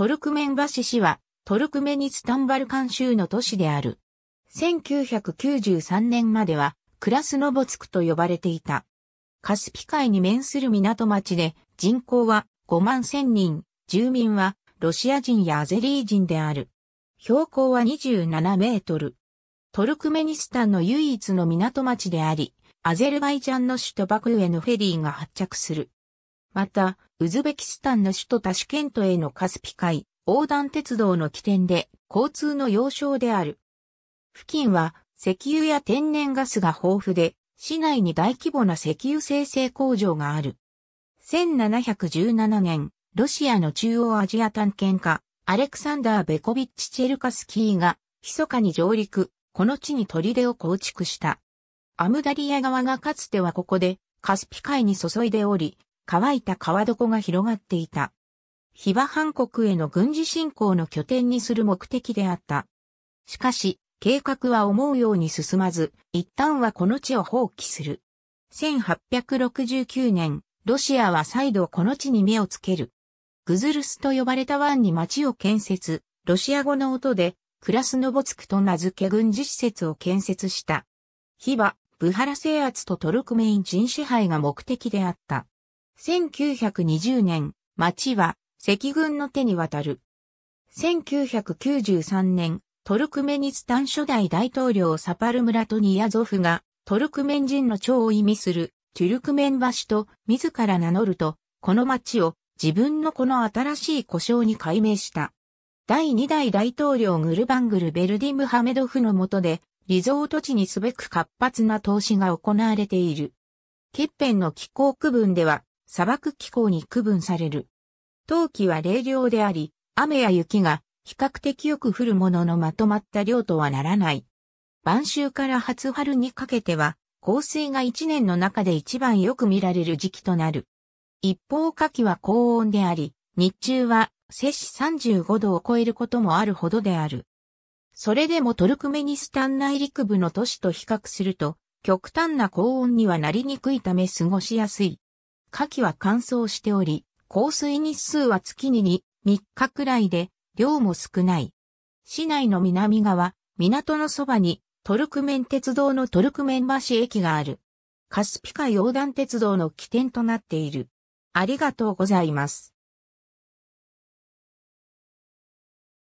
トルクメンバシ市は、トルクメニスタンバルカン州の都市である。1993年までは、クラスノボツクと呼ばれていた。カスピ海に面する港町で、人口は5万1000人、住民はロシア人やアゼリー人である。標高は27メートル。トルクメニスタンの唯一の港町であり、アゼルバイジャンの首都バクーへのフェリーが発着する。また、ウズベキスタンの首都タシケントへのカスピ海横断鉄道の起点で交通の要衝である。付近は石油や天然ガスが豊富で、市内に大規模な石油生成工場がある。1717年、ロシアの中央アジア探検家、アレクサンダー・ベコビッチ・チェルカスキーが、密かに上陸、この地に砦を構築した。アムダリア川がかつてはここで、カスピ海に注いでおり、乾いた川床が広がっていた。ヒバハン国への軍事侵攻の拠点にする目的であった。しかし、計画は思うように進まず、一旦はこの地を放棄する。1869年、ロシアは再度この地に目をつける。グズルスと呼ばれた湾に町を建設、ロシア語の音で、クラスノボツクと名付け軍事施設を建設した。ヒバ、ブハラ制圧とトルクメイン人支配が目的であった。1920年、町は赤軍の手に渡る。1993年、トルクメニスタン初代大統領サパルムラトニヤゾフがトルクメン人の長を意味するトュルクメン橋と自ら名乗ると、この町を自分のこの新しい故障に改名した。第2代大統領グルバングルベルディムハメドフの下で、リゾート地にすべく活発な投資が行われている。欠片の気候区分では、砂漠気候に区分される。冬季は冷涼であり、雨や雪が比較的よく降るもののまとまった量とはならない。晩秋から初春にかけては、降水が一年の中で一番よく見られる時期となる。一方夏季は高温であり、日中は摂氏35度を超えることもあるほどである。それでもトルクメニスタン内陸部の都市と比較すると、極端な高温にはなりにくいため過ごしやすい。夏季は乾燥しており、降水日数は月に2、3日くらいで、量も少ない。市内の南側、港のそばに、トルクメン鉄道のトルクメン橋駅がある。カスピカ横断鉄道の起点となっている。ありがとうございます。